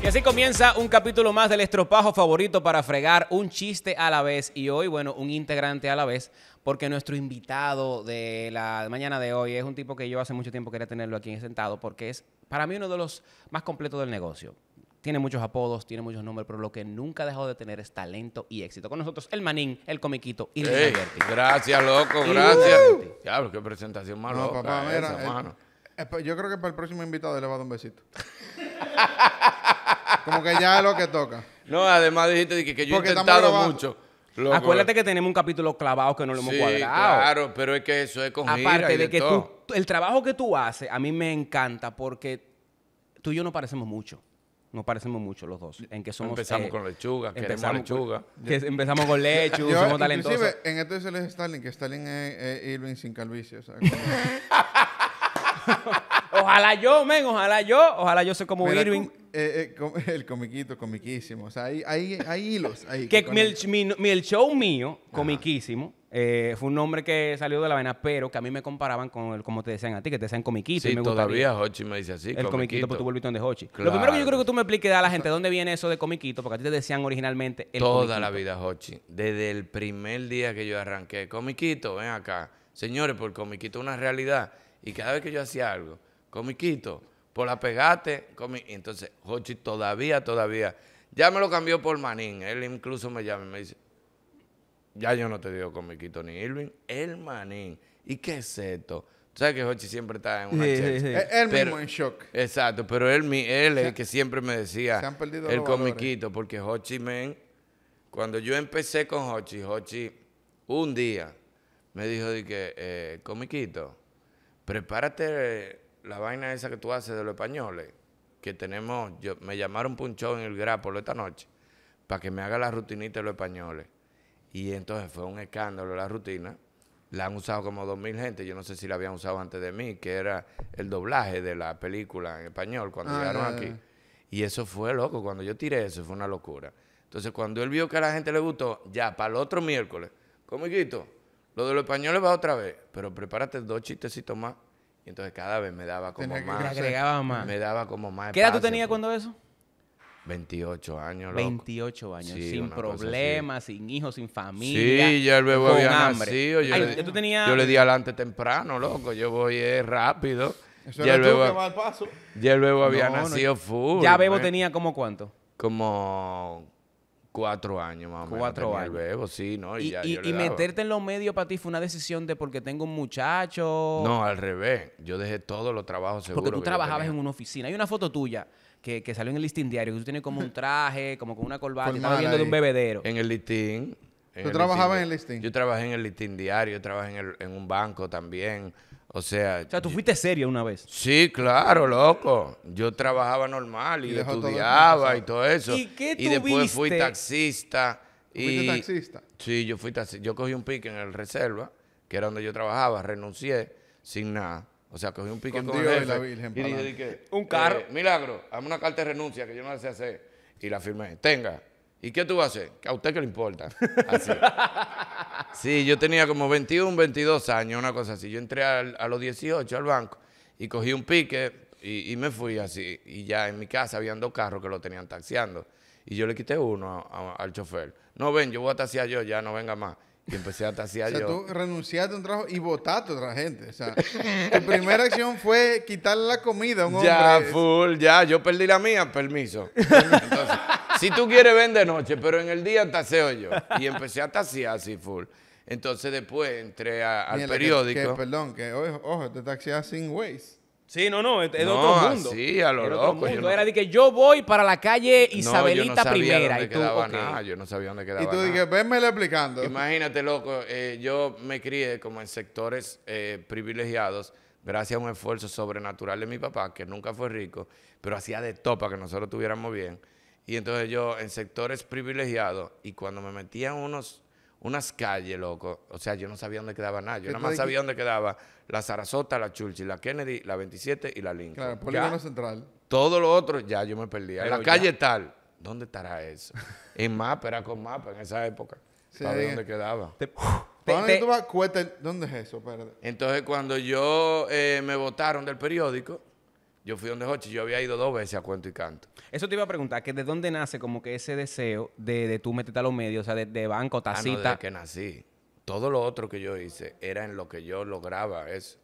Y así comienza un capítulo más del estropajo favorito para fregar un chiste a la vez y hoy, bueno, un integrante a la vez, porque nuestro invitado de la mañana de hoy es un tipo que yo hace mucho tiempo quería tenerlo aquí sentado porque es para mí uno de los más completos del negocio tiene muchos apodos, tiene muchos nombres, pero lo que nunca ha dejado de tener es talento y éxito. Con nosotros, el manín, el comiquito y el hey, Gracias, loco, gracias. Diablo, qué presentación más loca papá, mira, eh, eh, pues, Yo creo que para el próximo invitado le va a dar un besito. Como que ya es lo que toca. No, además dijiste que, yo he intentado mucho. Acuérdate que tenemos un capítulo clavado que no lo hemos sí, cuadrado. Claro, pero es que eso es con Aparte de, que tú, el trabajo que tú haces, a mí me encanta porque tú y yo no parecemos mucho. Nos parecemos mucho los dos. En que somos, empezamos eh, con lechuga, empezamos Con, que empezamos con lechuga, somos talentosos. En esto dice es Stalin, que Stalin es, Irving sin calvicie. ojalá yo, men, ojalá yo, ojalá yo sea como Irving. Eh, eh, el comiquito, comiquísimo. O sea, hay, hay, hay hilos Que, mi, mi, el show mío, comiquísimo, eh, fue un nombre que salió de la vena, pero que a mí me comparaban con el, como te decían a ti, que te decían comiquito. y todavía Hochi me dice así. El comiquito, pues, tú volviste de Hochi. Lo primero que yo creo que tú me expliques a la gente dónde viene eso de comiquito, porque a ti te decían originalmente el Toda la vida, Hochi. Desde el primer día que yo arranqué, comiquito, ven acá. Señores, por comiquito es una realidad. Y cada vez que yo hacía algo, comiquito, por la pegate, comi... entonces Hochi todavía, todavía, ya me lo cambió por Manín. Él incluso me llama y me dice, ya yo no te digo comiquito ni Irving. El manín. ¿Y qué es esto? ¿Sabes que Hochi siempre está en una sí, Él mismo en shock. Exacto, pero él, él es el que siempre me decía, han perdido el comiquito, porque Hochi, men, cuando yo empecé con Hochi, Hochi un día me dijo de que, eh, comiquito, prepárate la vaina esa que tú haces de los españoles, que tenemos, yo, me llamaron punchón en el Grapolo esta noche, para que me haga la rutinita de los españoles. Y entonces fue un escándalo la rutina. La han usado como dos mil gente, yo no sé si la habían usado antes de mí, que era el doblaje de la película en español cuando ah, llegaron aquí. Y eso fue loco, cuando yo tiré eso fue una locura. Entonces cuando él vio que a la gente le gustó, ya, para el otro miércoles, comiquito, lo de los españoles va otra vez, pero prepárate dos chistecitos más. Y entonces cada vez me daba como más. agregaba más. Me daba como más. ¿Qué edad tú tenías pues. cuando eso? 28 años, loco. 28 años, sin problemas, sin hijos, sin familia. Sí, ya el bebé había nacido. Yo, le, yo le di adelante temprano, loco. Yo voy rápido. Eso ya, el bebo, paso. ya el había nacido full. ¿Ya Bebo eh. tenía como cuánto? Como cuatro años más o menos. Cuatro años. sí, ¿no? Y, meterte en los medios para ti fue una decisión de porque tengo un muchacho. No, al revés. Yo dejé todos los trabajos seguros. Porque tú trabajabas en una oficina. Hay una foto tuya que, salió en el listín diario, que tú tienes como un traje, como con una corbata, está viendo de un bebedero. En el listín. ¿Tú trabajabas en el listín? Yo trabajé en el listín diario, yo trabajé en, un banco también. O sea. O sea, tú fuiste serio una vez. Sí, claro, loco. Yo trabajaba normal y, estudiaba y todo eso. ¿Y qué Y después fui taxista. y, ¿Fuiste taxista? Sí, yo fui taxista. Yo cogí un pique en el reserva, que era donde yo trabajaba, renuncié sin nada. O sea, cogí un pique con dios la Virgen, y dije, un carro, eh, milagro, hazme una carta de renuncia que yo no la sé hacer. Y la firmé. Tenga. ¿Y qué tú vas a hacer? Que a usted que le importa. Así. sí, yo tenía como 21, 22 años, una cosa así. Yo entré a los 18 al banco y cogí un pique y, me fui así. Y ya en mi casa habían dos carros que lo tenían taxiando. Y yo le quité uno al chofer. No ven, yo voy a taxiar yo, ya no venga más. Y empecé a tasear yo. O sea, tú renunciaste a un trabajo y votaste a otra gente. O sea, tu primera acción fue quitarle la comida a un ya, hombre. Ya, full, ya. Yo perdí la mía, permiso. Entonces, si tú quieres, ven de noche, pero en el día taseo yo. Y empecé a tasear así, full. Entonces después entré al periódico. Que, perdón, que ojo, te taxeas sin ways Sí, no, no, es de otro mundo. Sí, a lo loco. Era de que yo voy para la calle Isabelita no, no y tú, nada, yo no sabía dónde quedaba. Y tú dije, venme explicando. Imagínate, loco, eh, yo me crié como en sectores eh, privilegiados gracias a un esfuerzo sobrenatural de mi papá, que nunca fue rico, pero hacía de topa que nosotros tuviéramos bien. Y entonces yo en sectores privilegiados y cuando me metía unos unas calles, loco. O sea, yo no sabía dónde quedaba nada. Yo nada más sabía dónde quedaba la Sarasota, la Churchill, la Kennedy, la 27 y la Lincoln. Claro, Polígono Central. Todo lo otro, ya yo me perdía. En la calle tal, ¿dónde estará eso? en mapa, era con mapa en esa época. Sabía dónde quedaba. ¿Dónde es eso? Entonces, cuando yo eh, me votaron del periódico, yo fui donde Hochi, yo había ido dos veces a cuento y canto. Eso te iba a preguntar, que de dónde nace como que ese deseo de, tú meterte a los medios, o sea, de, banco, tacita. Ah, no, desde que nací. Todo lo otro que yo hice era en lo que yo lograba eso.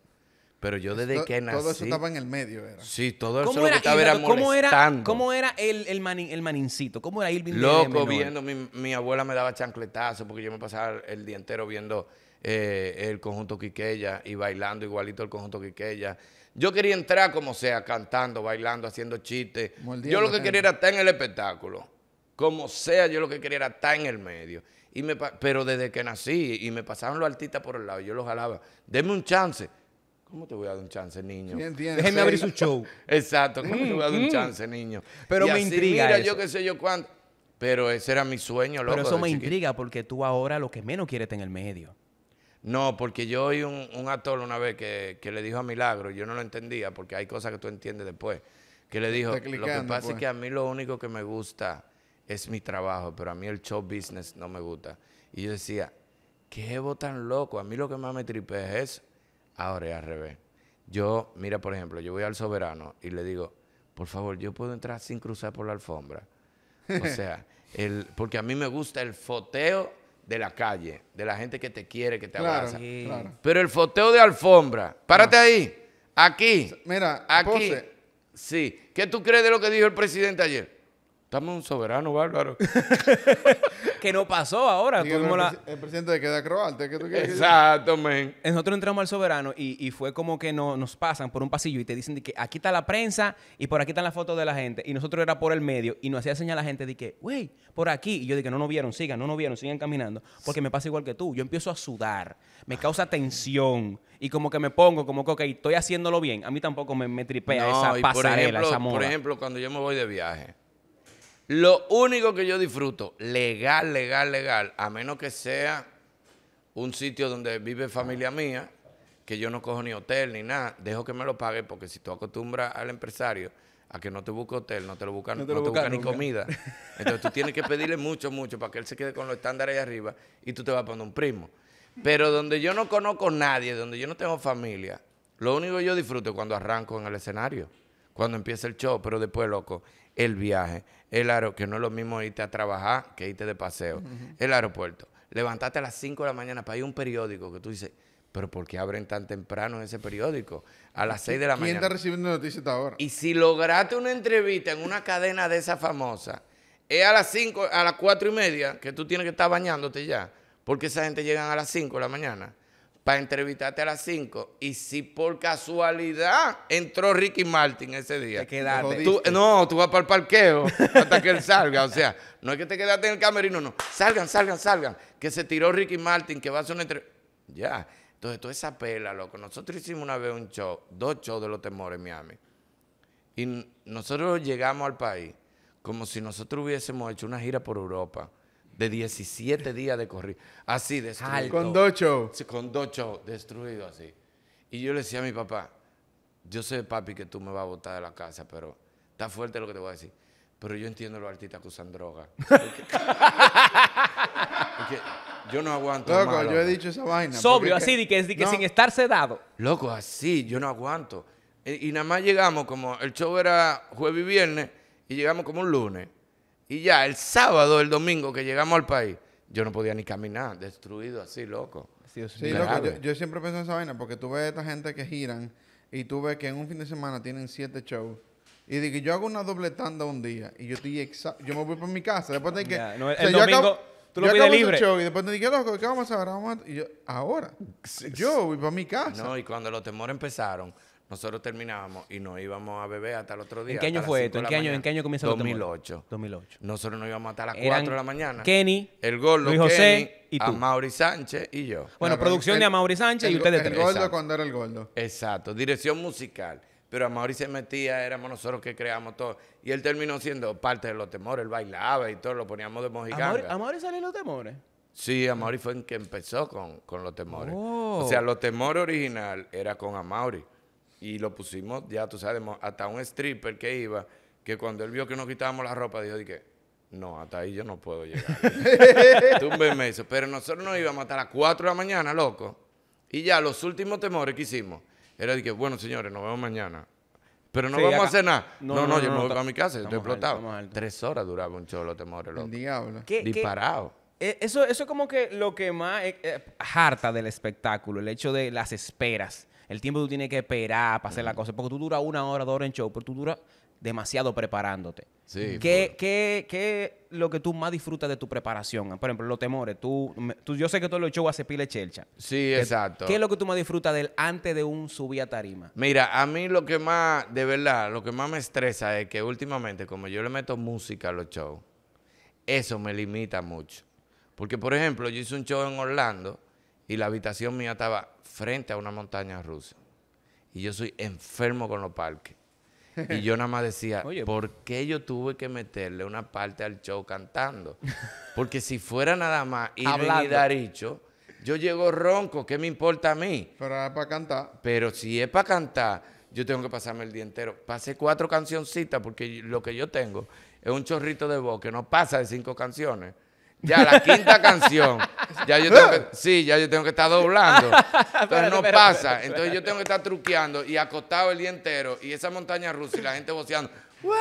Pero yo desde que nací. Todo eso estaba en el medio, era. Sí, todo eso lo que estaba era ¿Cómo era, ¿Cómo era el, el, manin, el manincito? ¿Cómo era Irving Loco, viendo, mi, abuela me daba chancletazos porque yo me pasaba el día entero viendo eh, el conjunto Quiqueya y bailando igualito el conjunto Quiqueya. Yo quería entrar como sea, cantando, bailando, haciendo chistes. yo lo que quería era estar en el espectáculo. Como sea, yo lo que quería era estar en el medio. Y me, pero desde que nací y me pasaban los artistas por el lado, yo los jalaba. Deme un chance. ¿Cómo te voy a dar un chance, niño? Déjeme abrir su show. Exacto, ¿cómo te voy a dar un mm, mm. chance, niño? Pero me intriga. Mira, yo qué sé yo cuánto. Pero ese era mi sueño, loco. Pero eso me intriga porque tú ahora lo que menos quieres está en el medio. No, porque yo oí un, un actor una vez que, le dijo a Milagro, yo no lo entendía porque hay cosas que tú entiendes después, que le dijo, lo que pasa es pues. que a mí lo único que me gusta es mi trabajo, pero a mí el show business no me gusta. Y yo decía, qué Evo tan loco, a mí lo que más me tripe es eso. Ahora es al revés. Yo, mira, por ejemplo, yo voy al soberano y le digo, por favor, yo puedo entrar sin cruzar por la alfombra. O sea, el, porque a mí me gusta el foteo de la calle, de la gente que te quiere, que te abraza. Pero el foteo de alfombra, párate ahí, aquí, mira, aquí. Sí. ¿Qué tú crees de lo que dijo el presidente ayer? Estamos un soberano bárbaro. que no pasó ahora. el, presidente de queda Croate. Que Exacto, men. Nosotros entramos al soberano y, fue como que no, nos pasan por un pasillo y te dicen que aquí está la prensa y por aquí están las fotos de la gente. Y nosotros era por el medio y nos hacía señal a la gente de que, wey, por aquí. Y yo dije, no nos vieron, sigan, no nos vieron, sigan caminando. Porque me pasa igual que tú. Yo empiezo a sudar. Me causa tensión. Y como que me pongo, como que, ok, estoy haciéndolo bien. A mí tampoco me, me tripea esa pasarela, esa Por ejemplo, cuando yo me voy de viaje lo único que yo disfruto, legal, legal, legal, a menos que sea un sitio donde vive familia mía, que yo no cojo ni hotel ni nada, dejo que me lo pague porque si tú acostumbras al empresario a que no te busque hotel, no te lo busca, te ni comida, entonces tú tienes que pedirle mucho, mucho para que él se quede con los estándares ahí arriba y tú te vas a poner un primo. Pero donde yo no conozco a nadie, donde yo no tengo familia, lo único que yo disfruto es cuando arranco en el escenario, cuando empieza el show, pero después, loco, el viaje, el aeropuerto, que no es lo mismo irte a trabajar que irte de paseo, el aeropuerto, levantarte a las 5 de la mañana para ir a un periódico que tú dices, pero ¿por qué abren tan temprano ese periódico? A las 6 de la mañana. ¿Quién está recibiendo noticias hasta ahora? Y si lograste una entrevista en una cadena de esa famosa, es a las 5, a las 4 y media que tú tienes que estar bañándote ya, porque esa gente llegan a las 5 de la mañana para entrevistarte a las 5. Y si por casualidad entró Ricky Martin ese día. Te quedaste. no, tú vas para el parqueo hasta que él salga. O sea, no es que te quedaste en el camerino, no. Salgan, salgan, salgan. Que se tiró Ricky Martin, que va a hacer una entrevista. Ya. Entonces, toda esa pela, loco. Nosotros hicimos una vez un show, dos shows de los temores en Miami. Y nosotros llegamos al país como si nosotros hubiésemos hecho una gira por Europa de 17 días de correr Así, destruido. Con dos shows. Con dos shows, destruido así. Y yo le decía a mi papá, yo sé, papi, que tú me vas a botar de la casa, pero está fuerte lo que te voy a decir. Pero yo entiendo lo los artistas que usan droga. yo no aguanto. yo he dicho esa vaina. Sobrio, así, que, sin estar sedado. Loco, así, yo no aguanto. y nada más llegamos, como el show era jueves y viernes, y llegamos como un lunes. Y ya el sábado, el domingo que llegamos al país, yo no podía ni caminar, destruido así, loco. Sí, loco, yo, siempre pienso en esa vaina porque tú ves a esta gente que giran y tú ves que en un fin de semana tienen siete shows. Y dije, yo hago una doble tanda un día y yo estoy yo me voy para mi casa. Después de que. el, domingo, tú lo libre. Show y después te dije, loco, ¿qué vamos a hacer? Y yo, ahora. Yo voy para mi casa. No, y cuando los temores empezaron, nosotros terminábamos y nos íbamos a beber hasta el otro día. ¿En qué año fue esto? ¿En qué año, ¿En qué año 2008. 2008. Nosotros nos íbamos hasta las 4 de la mañana. Kenny, el gordo, Luis José y tú. Sánchez y yo. Bueno, producción de Mauri Sánchez y ustedes el El gordo cuando era el gordo. Exacto. Dirección musical. Pero Mauri se metía, éramos nosotros que creamos todo. Y él terminó siendo parte de los temores. Él bailaba y todo, lo poníamos de mojiganga. Mauri salió los temores? Sí, Mauri fue el que empezó con, los temores. Oh. O sea, los temores original era con Mauri. Y lo pusimos, ya tú sabes, hasta un stripper que iba, que cuando él vio que nos quitábamos la ropa, dijo, que no, hasta ahí yo no puedo llegar. Tú me eso. Pero nosotros nos íbamos hasta las 4 de la mañana, loco. Y ya los últimos temores que hicimos era de que, bueno, señores, nos vemos mañana. Pero no vamos a hacer nada. No, no, yo me voy para mi casa, yo estoy explotado. Tres horas duraba un cholo temores, loco. El diablo. Disparado. Eh, eso, eso es como que lo que más eh, eh, harta del espectáculo, el hecho de las esperas el tiempo que tú tienes que esperar para hacer la cosa. Porque tú duras una hora, dos horas en show, pero tú duras demasiado preparándote. Sí, ¿Qué, es lo que tú más disfrutas de tu preparación? Por ejemplo, los temores. Tú, yo sé que todos los shows hace pile chelcha. Sí, exacto. ¿Qué es lo que tú más disfrutas del antes de un subir a tarima? Mira, a mí lo que más, de verdad, lo que más me estresa es que últimamente, como yo le meto música a los shows, eso me limita mucho. Porque, por ejemplo, yo hice un show en Orlando y la habitación mía estaba frente a una montaña rusa. Y yo soy enfermo con los parques. Y yo nada más decía, ¿por qué yo tuve que meterle una parte al show cantando? Porque si fuera nada más ir y Daricho, yo llego ronco, ¿qué me importa a mí? Pero es para cantar. Pero si es para cantar, yo tengo que pasarme el día entero. Pasé cuatro cancioncitas porque lo que yo tengo es un chorrito de voz que no pasa de cinco canciones. Ya la quinta canción. Ya yo tengo que, sí, ya yo tengo que estar doblando. Entonces no pasa. Entonces yo tengo que estar truqueando y acostado el día entero y esa montaña rusa y la gente boceando, No,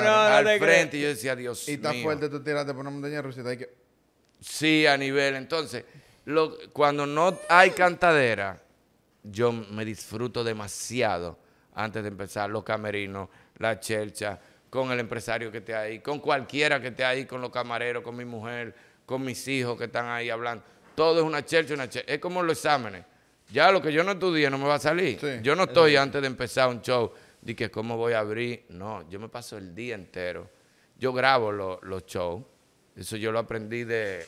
no, no, al frente y yo decía, Dios mío. Y tan fuerte tú tiraste por una montaña rusa y que... Sí, a nivel. Entonces, lo, cuando no hay cantadera, yo me disfruto demasiado antes de empezar los camerinos, la chelcha, con el empresario que esté ahí, con cualquiera que esté ahí, con los camareros, con mi mujer, con mis hijos que están ahí hablando. Todo es una church, una church. Es como los exámenes. Ya lo que yo no estudie no me va a salir. yo no estoy antes de empezar un show de que cómo voy a abrir. No, yo me paso el día entero. Yo grabo los shows. Eso yo lo aprendí de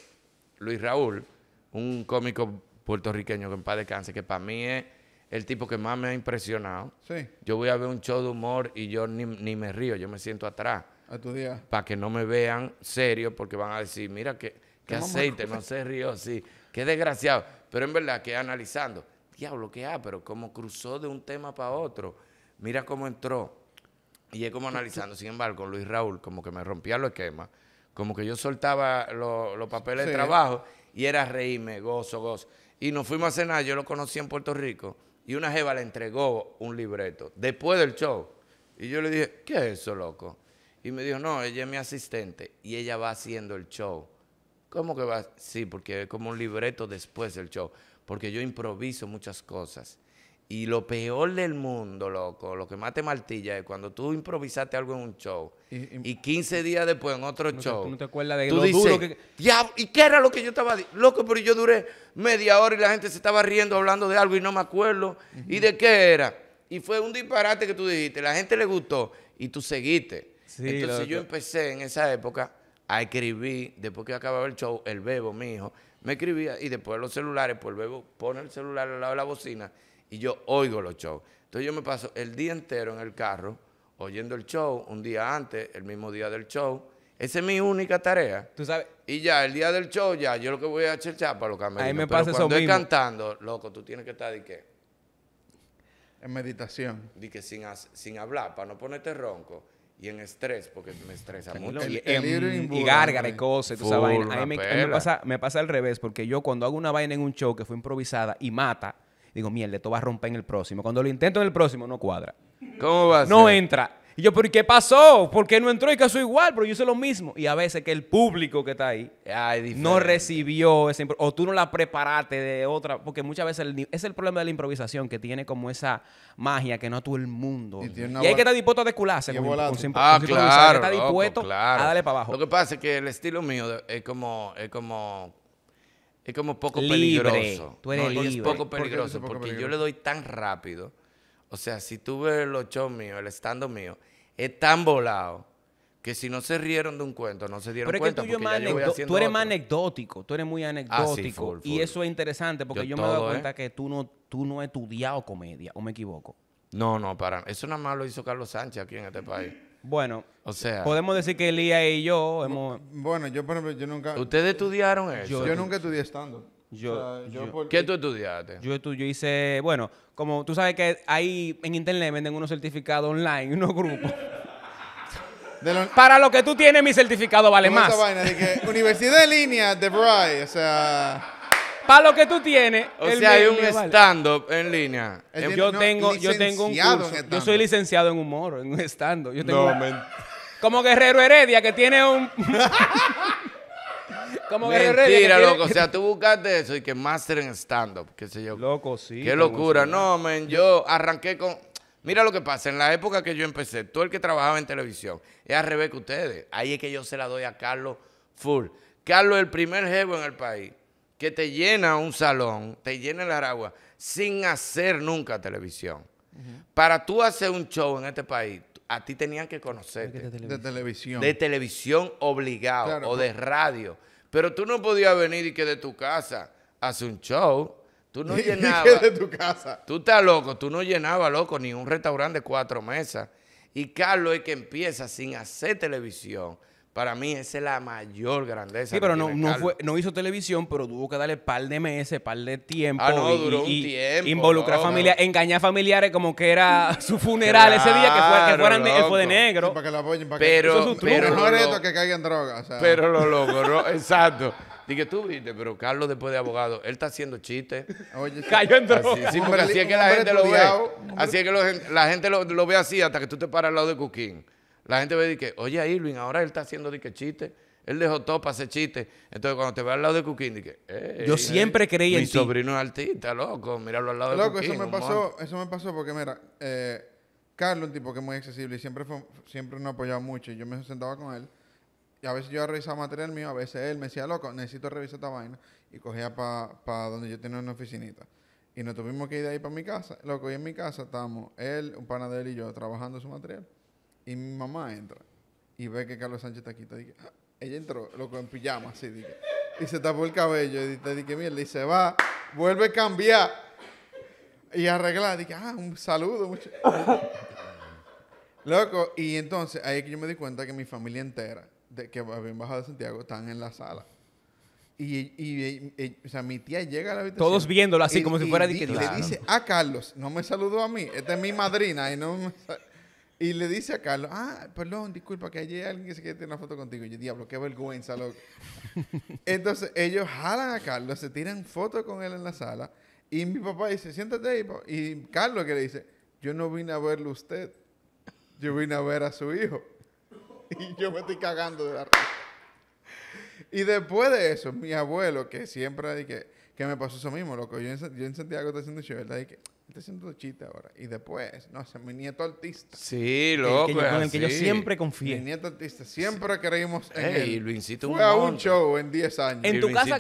Luis Raúl, un cómico puertorriqueño que en paz descanse, que para mí es el tipo que más me ha impresionado. Sí. Yo voy a ver un show de humor y yo ni, ni me río, yo me siento atrás. A tu día. Para que no me vean serio, porque van a decir, mira que, aceite, no se río, así, qué desgraciado. Pero en verdad que analizando, diablo, qué ha, ah, pero como cruzó de un tema para otro, mira cómo entró. Y es como analizando, sin embargo, Luis Raúl, como que me rompía los esquemas, como que yo soltaba los papeles de trabajo y era reírme, gozo, gozo. Y nos fuimos a cenar, yo lo conocí en Puerto Rico y una jeva le entregó un libreto después del show. Y yo le dije, ¿qué es eso, loco? Y me dijo, no, ella es mi asistente y ella va haciendo el show. ¿Cómo que va? Sí, porque es como un libreto después del show, porque yo improviso muchas cosas. Y lo peor del mundo, loco, lo que más te martilla es cuando tú improvisaste algo en un show y, 15 días después en otro show. tú no te acuerdas de lo que... Ya, ¿Y qué era lo que yo estaba diciendo? Loco, pero yo duré media hora y la gente se estaba riendo hablando de algo y no me acuerdo. ¿Y de qué era? Y fue un disparate que tú dijiste, la gente le gustó y tú seguiste. Entonces yo empecé en esa época a escribir, después que acababa el show, el bebo, mi hijo, me escribía y después los celulares, pues el bebo pone el celular al lado de la bocina y yo oigo los shows. Entonces yo me paso el día entero en el carro oyendo el show, un día antes, el mismo día del show. Esa es mi única tarea. Tú sabes. Y ya, el día del show, ya, yo lo que voy a cherchar para los camerinos. me pasa cuando estoy cantando, loco, tú tienes que estar de qué. En meditación. De que sin, sin hablar, para no ponerte ronco. Y en estrés, porque me estresa mucho. y, gárgara y cosas, tú sabes. A mí, me, pasa, me pasa al revés, porque yo cuando hago una vaina en un show que fue improvisada y mata, Digo, mierda, esto va a romper en el próximo. Cuando lo intento en el próximo, no cuadra. ¿Cómo va a No entra. Y yo, ¿pero qué pasó? ¿Por qué no entró? Y soy igual, pero yo hice lo mismo. Y a veces que el público que está ahí no recibió ese... O tú no la preparaste de otra... Porque muchas veces es el problema de la improvisación, que tiene como esa magia que no a todo el mundo. Y, hay que estar dispuesto a descularse. ah, claro. está dispuesto a darle para abajo. Lo que pasa es que el estilo mío es como... Es como es como poco peligroso. Es poco peligroso porque yo le doy tan rápido. O sea, si tú ves los shows míos, el estando mío, es tan volado que si no se rieron de un cuento, no se dieron Pero cuenta. Es que tú, porque tú eres más anecdótico, tú eres muy ah, anecdótico. Y eso es interesante porque yo, me doy cuenta ¿eh? que tú no, tú no has estudiado comedia, o me equivoco. No, no, para. Eso nada más lo hizo Carlos Sánchez aquí en este país. Bueno, o sea, podemos decir que Elías y yo hemos. Bueno, yo por ejemplo, yo nunca. ¿Ustedes estudiaron eso? Yo, nunca estudié estando. Yo, ¿Qué tú estudiaste? Yo, yo hice, bueno, como tú sabes que ahí en internet venden unos certificados online, unos grupos. Para lo que tú tienes, mi certificado vale más. Vaina, de que Universidad de línea de Bry, o sea. Para lo que tú tienes. O sea, hay un stand-up en línea. yo, tengo, yo tengo un curso. Yo soy licenciado en humor, en un stand-up. Yo tengo no, como Guerrero Heredia, que tiene un. como Guerrero Heredia. Mira, loco. O sea, tú buscaste eso y que máster en stand-up, qué sé yo. Loco, sí. Qué locura. No, men, yo arranqué con. Mira lo que pasa, en la época que yo empecé, tú el que trabajaba en televisión es al revés que ustedes. Ahí es que yo se la doy a Carlos Full. Carlos es el primer jefe en el país que te llena un salón, te llena el Aragua, sin hacer nunca televisión. Para tú hacer un show en este país, a ti tenían que conocerte. De, televisión. De televisión obligado o de radio. Pero tú no podías venir y que de tu casa hace un show. Tú no llenabas. de tu casa? Tú estás loco, tú no llenabas, loco, ni un restaurante de cuatro mesas. Y Carlos es que empieza sin hacer televisión para mí esa es la mayor grandeza. Sí, pero no, no, fue, no hizo televisión, pero tuvo que darle par de meses, par de tiempo. Ah, no, y, duró un Involucrar familiares, engañar familiares como que era su funeral ese día, que, fue, que fueran eh, de, negro. para que la apoyen, para pero, que... pero mejor esto que caigan drogas. Pero lo logró, exacto. Dije, tú viste, pero Carlos después de abogado, él está haciendo chistes. Oye, cayó en drogas. Así, sí, así es que la gente lo ve. Así es que la gente lo, ve así hasta que tú te paras al lado de Cuquín. La gente ve y que, oye, Irwin, ahora él está haciendo de que chiste. Él dejó todo para hacer chiste. Entonces, cuando te ve al lado de Cuquín, dije, eh, Yo siempre eh, creí en ti. Mi sobrino es artista, loco. Míralo al lado de loco, Loco, eso me pasó, eso me pasó porque, mira, eh, Carlos, un tipo que es muy accesible y siempre, fue, siempre nos apoyaba mucho. Y yo me sentaba con él. Y a veces yo revisaba material mío, a veces él me decía, loco, necesito revisar esta vaina. Y cogía para donde yo tenía una oficinita. Y nos tuvimos que ir de ahí para mi casa. Loco, y en mi casa estábamos él, un panadero y yo, trabajando su material. Y mi mamá entra y ve que Carlos Sánchez está aquí. Ah", ella entró, loco, en pijama, así, Y se tapó el cabello. Y dice, dije, mierda, y se va, vuelve a cambiar. Y arreglar. dice, ah, un saludo. loco, y entonces ahí es que yo me di cuenta que mi familia entera, de, que había bajado de Santiago, están en la sala. Y, y, o sea, mi tía llega a la habitación. Todos viéndolo así, como si fuera de que, le dice ah, Carlos, no me saludó a mí, esta es mi madrina y no y le dice a Carlos, ah, perdón, disculpa, que hay alguien que se quiere tirar una foto contigo. Y yo, diablo, qué vergüenza, loco. Entonces, ellos jalan a Carlos, se tiran fotos con él en la sala. Y mi papá dice, siéntate ahí. Y Carlos que le dice, yo no vine a verlo usted. Yo vine a ver a su hijo. Y yo me estoy cagando de la risa. Y después de eso, mi abuelo, que siempre que, me pasó eso mismo, loco. Yo en, yo en Santiago estoy haciendo show, ¿verdad? que, Está haciendo chita ahora. Y después, no sé, mi nieto artista. Sí, loco. yo, con el que yo siempre confío. Mi nieto artista. Siempre creímos en él. lo Fue un a un show en 10 años. En tu casa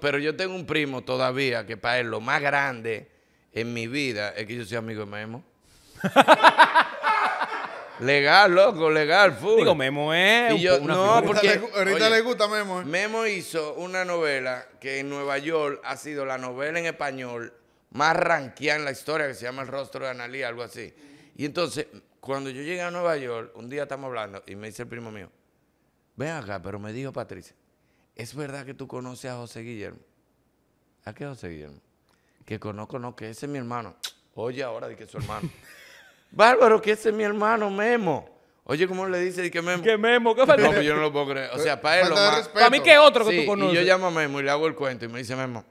Pero yo tengo un primo todavía que para él lo más grande en mi vida es que yo soy amigo de Memo. legal, loco, legal, full. Digo, Memo es. Y yo, no, porque. ahorita le gusta Memo. ¿eh? Memo hizo una novela que en Nueva York ha sido la novela en español más ranqueada en la historia que se llama El Rostro de Analí, algo así. Y entonces, cuando yo llegué a Nueva York, un día estamos hablando y me dice el primo mío, ven acá, pero me dijo Patricia, ¿es verdad que tú conoces a José Guillermo? ¿A qué José Guillermo? Que conozco, no, que ese es mi hermano. Oye, ahora de que es su hermano. Bárbaro, que ese es mi hermano Memo. Oye, ¿cómo le dice? que Memo? Que Memo? ¿Qué No, pero yo no lo puedo creer. O sea, para él lo más... Para mí ¿qué otro que tú conoces. Y yo llamo a Memo y le hago el cuento y me dice Memo,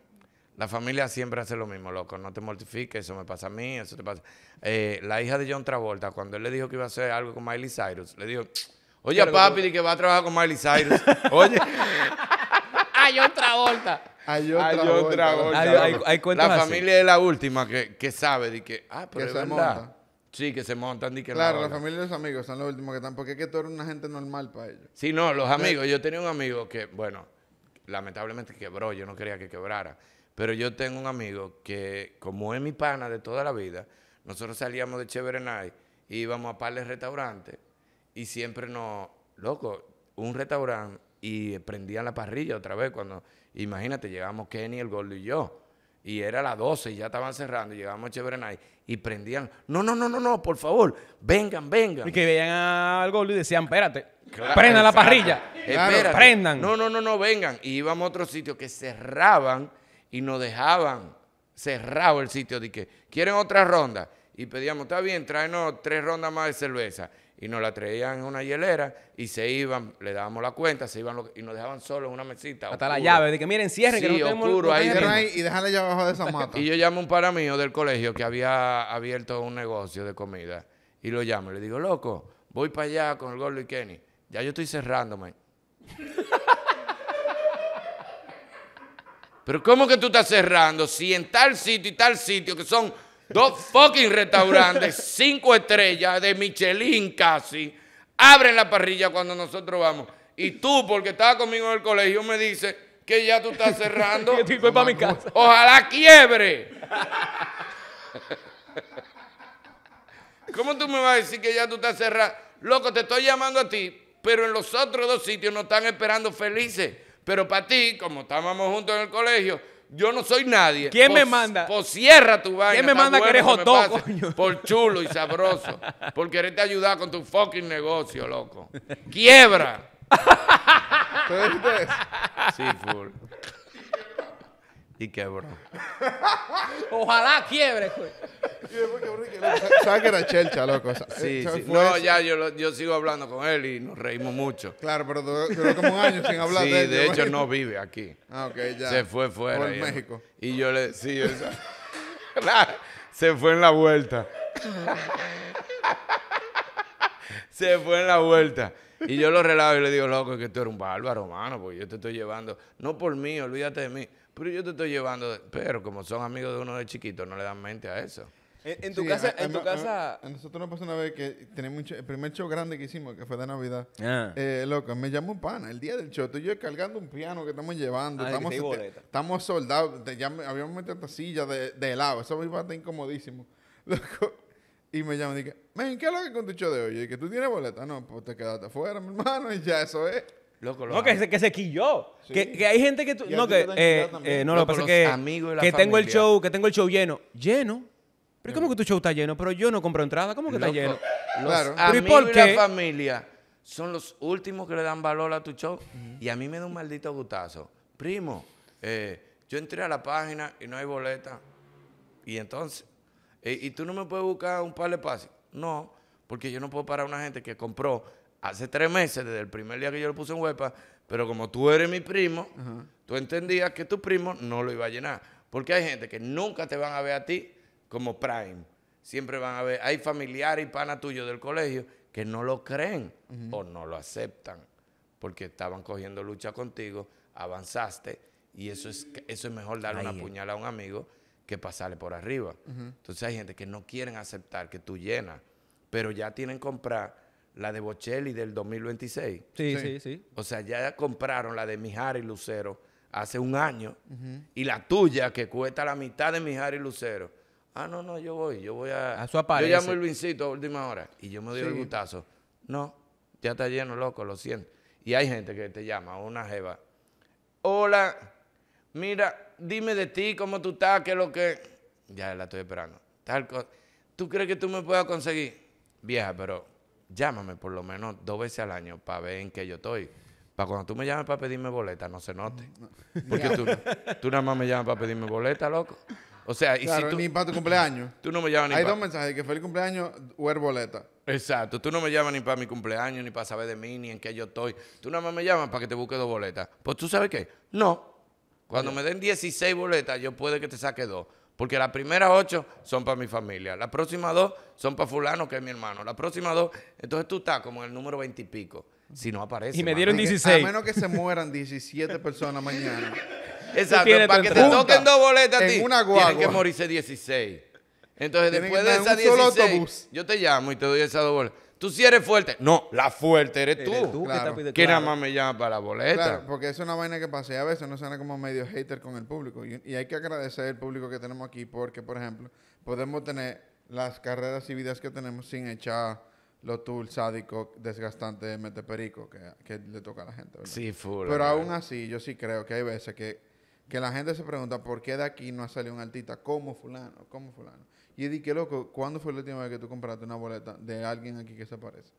la familia siempre hace lo mismo, loco. No te mortifiques, eso me pasa a mí, eso te pasa. Eh, la hija de John Travolta, cuando él le dijo que iba a hacer algo con Miley Cyrus, le dijo, oye, papi, que va a trabajar con Miley Cyrus. oye. a John Travolta. A John Travolta. Hay, hay, la familia es la última que, sabe de que, ah, pero se Monta. Sí, que se montan. que claro, la, familia y los amigos son los últimos que están, porque es que tú eres una gente normal para ellos. Sí, no, los amigos. Yo tenía un amigo que, bueno, lamentablemente quebró, yo no quería que quebrara pero yo tengo un amigo que, como es mi pana de toda la vida, nosotros salíamos de Cheverenay y íbamos a par de restaurantes y siempre nos, loco, un restaurante y prendían la parrilla otra vez cuando, imagínate, llegamos Kenny, el Gordo y yo. Y era las 12 y ya estaban cerrando. Llegamos a Chevrenay y prendían. No, no, no, no, no, por favor, vengan, vengan. Y que veían al Gordo y decían, espérate, prendan la parrilla. Prendan. No, no, no, no, vengan. Y íbamos a otro sitio que cerraban y nos dejaban cerrado el sitio de que quieren otra ronda y pedíamos, está bien, tráenos tres rondas más de cerveza y nos la traían en una hielera y se iban, le dábamos la cuenta, se iban y nos dejaban solos en una mesita. Hasta la llave, de que miren, cierren, que ahí, y dejan la abajo de esa mata. y yo llamo a un para mío del colegio que había abierto un negocio de comida y lo llamo, le digo, loco, voy para allá con el Gordo y Kenny, ya yo estoy cerrándome. Pero ¿cómo que tú estás cerrando? Si en tal sitio y tal sitio, que son dos fucking restaurantes, cinco estrellas de Michelin casi, abren la parrilla cuando nosotros vamos. Y tú, porque estabas conmigo en el colegio, me dices que ya tú estás cerrando. para mi casa. Ojalá quiebre. ¿Cómo tú me vas a decir que ya tú estás cerrando? Loco, te estoy llamando a ti, pero en los otros dos sitios nos están esperando felices. Pero para ti, como estábamos juntos en el colegio, yo no soy nadie. ¿Quién me manda? Pues cierra tu baño. ¿Quién me manda que eres hot coño? Por chulo y sabroso. por quererte ayudar con tu fucking negocio, loco. ¡Quiebra! ¿Tú Sí, full quebró. Ojalá quiebre, que era chelcha, loco? Sí, eh, No, ya yo, sigo hablando con él y nos reímos mucho. Claro, pero duró como un año sin hablar sí, de hecho no vive aquí. Ah, ok, ya. Se fue fuera. México. y yo le... Sí, se fue en la vuelta. se fue en la vuelta. Y yo lo relajo y le digo, loco, que tú eres un bárbaro, mano, porque yo te estoy llevando. No por mí, olvídate de mí pero yo te estoy llevando, pero como son amigos de uno de chiquito, no le dan mente a eso. En, tu casa, en tu casa. nosotros nos pasó una vez que tenemos el primer show grande que hicimos, que fue de Navidad. Ah. Eh, loco, me llamó un pana el día del show. Estoy yo cargando un piano que estamos llevando. estamos, soldados. habíamos metido esta silla de, de helado. Eso iba a estar incomodísimo. Loco, y me llama y dije, men, ¿qué es lo que con tu show de hoy? Y que tú tienes boleta. No, pues te quedaste afuera, mi hermano, y ya eso es no, que se, que quilló. Que, hay gente que... Tú, no, que... Eh, eh, no, lo que pasa que... que tengo el show, que tengo el show lleno. ¿Lleno? ¿Pero cómo mm. que tu show está lleno? Pero yo no compro entrada. ¿Cómo que está lleno? Los amigos y la familia son los últimos que le dan valor a tu show. Y a mí me da un maldito gustazo. Primo, eh, yo entré a la página y no hay boleta. Y entonces... ¿Y tú no me puedes buscar un par de pases? No, porque yo no puedo parar a una gente que compró hace tres meses, desde el primer día que yo lo puse en huepa, pero como tú eres mi primo, tú entendías que tu primo no lo iba a llenar. Porque hay gente que nunca te van a ver a ti como prime. Siempre van a ver, hay familiares y pana tuyos del colegio que no lo creen o no lo aceptan porque estaban cogiendo lucha contigo, avanzaste y eso es, eso es mejor darle una puñal a un amigo que pasarle por arriba. Entonces hay gente que no quieren aceptar que tú llenas, pero ya tienen comprar la de Bocelli del 2026. Sí, sí, sí, O sea, ya compraron la de Mijar y Lucero hace un año y la tuya que cuesta la mitad de Mijar y Lucero. Ah, no, no, yo voy, yo voy a... A su aparece. Yo llamo el vincito a última hora y yo me doy el gustazo. No, ya está lleno, loco, lo siento. Y hay gente que te llama, una jeva. Hola, mira, dime de ti, cómo tú estás, qué es lo que... Ya la estoy esperando. Tal cosa. ¿Tú crees que tú me puedas conseguir? Vieja, pero llámame por lo menos dos veces al año para ver en qué yo estoy. Para cuando tú me llames para pedirme boleta, no se note. Porque tú, nada más me llamas para pedirme boleta, loco. O sea, y si tú, ni para tu cumpleaños. Tú no me llamas ni Hay dos mensajes, que feliz cumpleaños o boleta. Exacto, tú no me llamas ni para mi cumpleaños, ni para saber de mí, ni en qué yo estoy. Tú nada más me llamas para que te busque dos boletas. Pues tú sabes qué, no. Cuando me den 16 boletas, yo puede que te saque dos. Porque las primeras ocho son para mi familia. Las próximas dos son para fulano, que es mi hermano. Las próximas dos, entonces tú estás como en el número veintipico. Si no aparece. Y me dieron dieciséis. a menos que se mueran 17 personas mañana. Exacto. Para que te toquen dos boletas a ti. que morirse 16. Entonces, después de esa 16, yo te llamo y te doy esas dos boletas. Tú sí eres fuerte. No, la fuerte eres, tú. tú que, nada más me llama para la boleta. Claro, porque es una vaina que Y a veces. No suena como medio hater con el público. Y, hay que agradecer el público que tenemos aquí porque, por ejemplo, podemos tener las carreras y vidas que tenemos sin echar los tools sádico, desgastante de que, le toca a la gente. Sí, full. Pero aún así, yo sí creo que hay veces que, que, la gente se pregunta por qué de aquí no ha salido un artista como fulano, como fulano. Y di qué loco, ¿cuándo fue la última vez que tú compraste una boleta de alguien aquí que se aparece?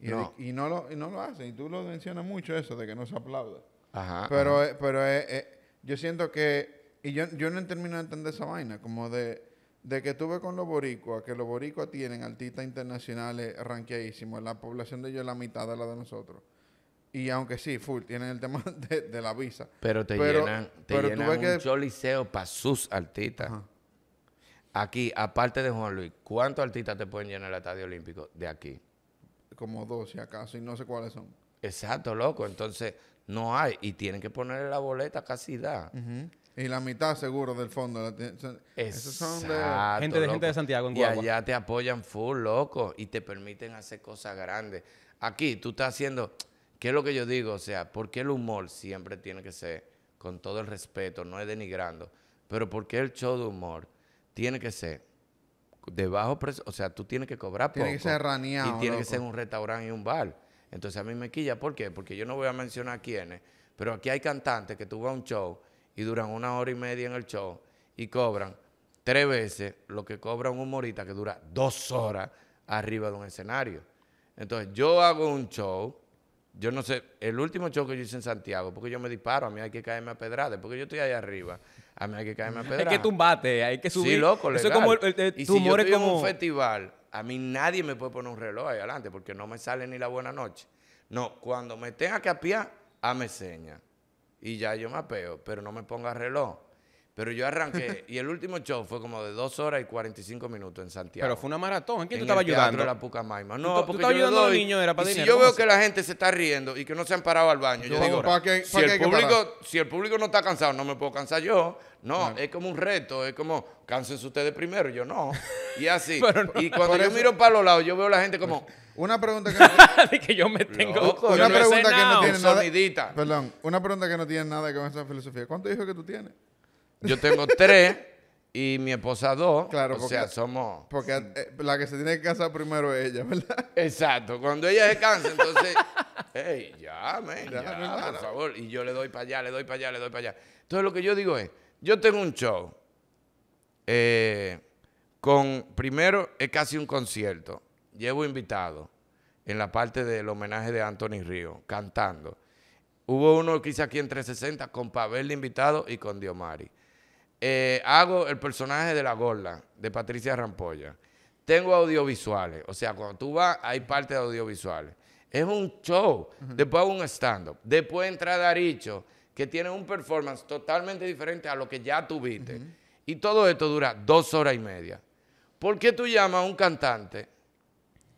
Y, no. lo, no lo hacen. Y tú lo mencionas mucho eso, de que no se aplauda. Ajá. Pero, eh, pero eh, eh, yo siento que... Y yo, yo no termino de entender esa vaina, como de de que tuve con los boricuas, que los boricuas tienen artistas internacionales ranqueadísimos, la población de ellos es la mitad de la de nosotros. Y aunque sí, full, tienen el tema de, la visa. Pero te llenan, te llenan un que... choliseo para sus artistas. Aquí, aparte de Juan Luis, ¿cuántos artistas te pueden llenar el Estadio Olímpico de aquí? Como dos, si acaso, y no sé cuáles son. Exacto, loco. Entonces, no hay. Y tienen que ponerle la boleta casi da. Y la mitad seguro del fondo. Esos son de... Gente de gente de Santiago en Y allá te apoyan full, loco. Y te permiten hacer cosas grandes. Aquí tú estás haciendo... ¿Qué es lo que yo digo? O sea, ¿por qué el humor siempre tiene que ser con todo el respeto? No es denigrando. Pero ¿por qué el show de humor? tiene que ser de bajo precio, o sea, tú tienes que cobrar poco. Tiene que ser raneado. Y tiene que ser un restaurante y un bar. Entonces a mí me quilla, ¿por qué? Porque yo no voy a mencionar quiénes, pero aquí hay cantantes que tú vas a un show y duran una hora y media en el show y cobran tres veces lo que cobra un humorista que dura dos horas arriba de un escenario. Entonces yo hago un show, yo no sé, el último show que yo hice en Santiago, porque yo me disparo, a mí hay que caerme a pedradas, porque yo estoy ahí arriba a mí hay que caerme a pedra. Hay que tumbarte, hay que subir. Sí, loco, legal. Eso es como el, y si yo como... un festival, a mí nadie me puede poner un reloj ahí adelante porque no me sale ni la buena noche. No, cuando me tenga que apiar, ah, me seña. Y ya yo me apeo, pero no me ponga reloj. Pero yo arranqué y el último show fue como de dos horas y 45 minutos en Santiago. Pero fue una maratón. ¿En quién tú estabas ayudando? la Pucamaima. No, ¿Tú, tú estabas ayudando a era para dinero, Si yo veo que la gente se está riendo y que no se han parado al baño, yo digo, ¿Para qué, si, el público, no está cansado, no me puedo cansar yo. No, es como un reto, es como, cánsense ustedes primero, yo no. Y así. y cuando yo miro para los lados, yo veo a la gente como... Una pregunta que, que yo me tengo. una pregunta que no tiene nada. Perdón, una pregunta que no tiene nada que ver con esa filosofía. ¿Cuántos hijos que tú tienes? Yo tengo tres y mi esposa dos. Claro, o sea, somos. Porque eh, la que se tiene que casar primero es ella, ¿verdad? Exacto. Cuando ella se cansa, entonces. hey, ya, ya, por favor! Y yo le doy para allá, le doy para allá, le doy para allá. Entonces, lo que yo digo es: yo tengo un show. Eh, con. Primero, es casi un concierto. Llevo invitado en la parte del homenaje de Anthony Río, cantando. Hubo uno que hice aquí en 360 con Pavel de invitado y con Diomari. Eh, hago el personaje de la gorla, de Patricia Rampolla. Tengo audiovisuales, o sea, cuando tú vas hay parte de audiovisuales. Es un show, después hago un stand-up, después entra Daricho, que tiene un performance totalmente diferente a lo que ya tuviste. Y todo esto dura dos horas y media. ¿Por qué tú llamas a un cantante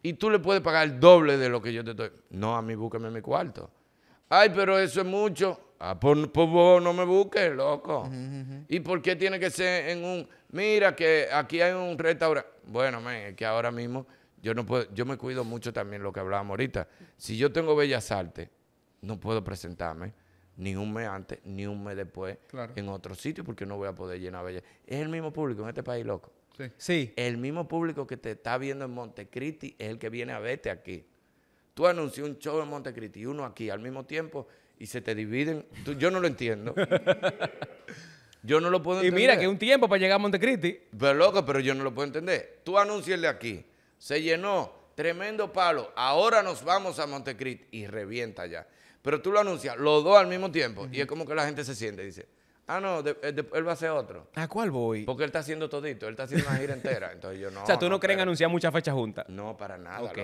y tú le puedes pagar el doble de lo que yo te doy? No, a mí en mi cuarto. Ay, pero eso es mucho. Ah, pues, pues vos no me busques, loco. ¿Y por qué tiene que ser en un... Mira que aquí hay un restaurante. Bueno, es que ahora mismo yo no puedo, yo me cuido mucho también lo que hablábamos ahorita. Si yo tengo Bellas Artes, no puedo presentarme ni un mes antes, ni un mes después en otro sitio porque no voy a poder llenar Bellas Es el mismo público en este país, loco. Sí. sí. El mismo público que te está viendo en Montecristi es el que viene a verte aquí. Tú anuncias un show en Montecristi y uno aquí al mismo tiempo y se te dividen. yo no lo entiendo. Yo no lo puedo entender. Y mira, que un tiempo para llegar a Montecristi. Pero loco, pero yo no lo puedo entender. Tú de aquí. Se llenó, tremendo palo. Ahora nos vamos a Montecristi y revienta ya. Pero tú lo anuncias, los dos al mismo tiempo. Y es como que la gente se siente y dice, Ah, no, eh, de, él va a hacer otro. ¿A cuál voy? Porque él está haciendo todito, él está haciendo una gira entera. Entonces yo no. O sea, ¿tú no, creen anunciar muchas fechas juntas? No, para nada. Ok,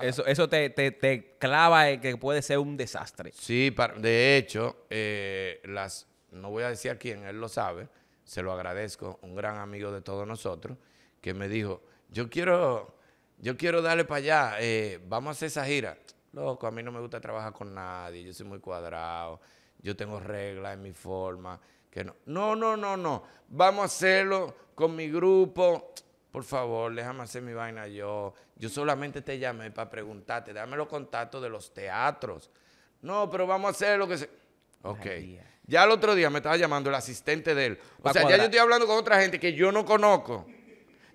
Eso, eso, te, clava en que puede ser un desastre. Sí, de hecho, eh, las, no voy a decir a quién, él lo sabe, se lo agradezco, un gran amigo de todos nosotros, que me dijo: Yo quiero, yo quiero darle para allá, eh, vamos a hacer esa gira. Loco, a mí no me gusta trabajar con nadie, yo soy muy cuadrado, yo tengo reglas en mi forma no. No, no, no, no. Vamos a hacerlo con mi grupo. Por favor, déjame hacer mi vaina yo. Yo solamente te llamé para preguntarte. Dame los contactos de los teatros. No, pero vamos a hacer lo que se... Ok. Ya el otro día me estaba llamando el asistente de él. O sea, ya yo estoy hablando con otra gente que yo no conozco.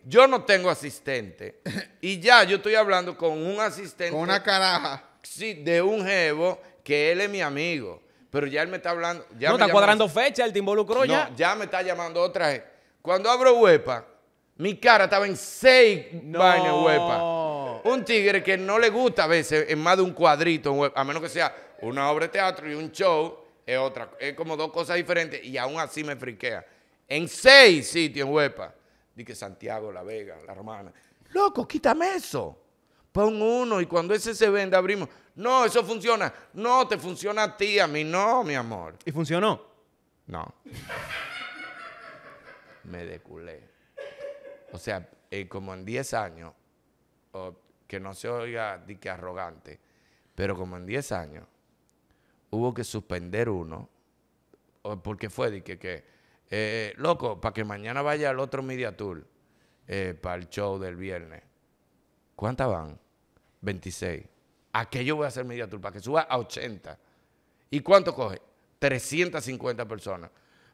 Yo no tengo asistente. Y ya yo estoy hablando con un asistente. Con una caraja. Sí, de un jevo que él es mi amigo. Pero ya él me está hablando. Ya no, está cuadrando fecha, él te involucró no, ya. Ya me está llamando otra vez. Cuando abro huepa, mi cara estaba en seis no. vainas huepa. Un tigre que no le gusta a veces en más de un cuadrito, a menos que sea una obra de teatro y un show, es otra. Es como dos cosas diferentes y aún así me friquea. En seis sitios en huepa. Dije Santiago, La Vega, La Romana. Loco, quítame eso. Pon uno y cuando ese se venda abrimos. No, eso funciona. No, te funciona a ti, a mí no, mi amor. ¿Y funcionó? No. Me deculé. O sea, eh, como en 10 años, que no se oiga dique arrogante, pero como en 10 años, hubo que suspender uno, porque fue de que, eh, loco, para que mañana vaya al otro Media Tour, eh, para el show del viernes. ¿Cuántas van? 26. ¿A yo voy a hacer media tour? que suba a 80. ¿Y cuánto coge? 350 personas.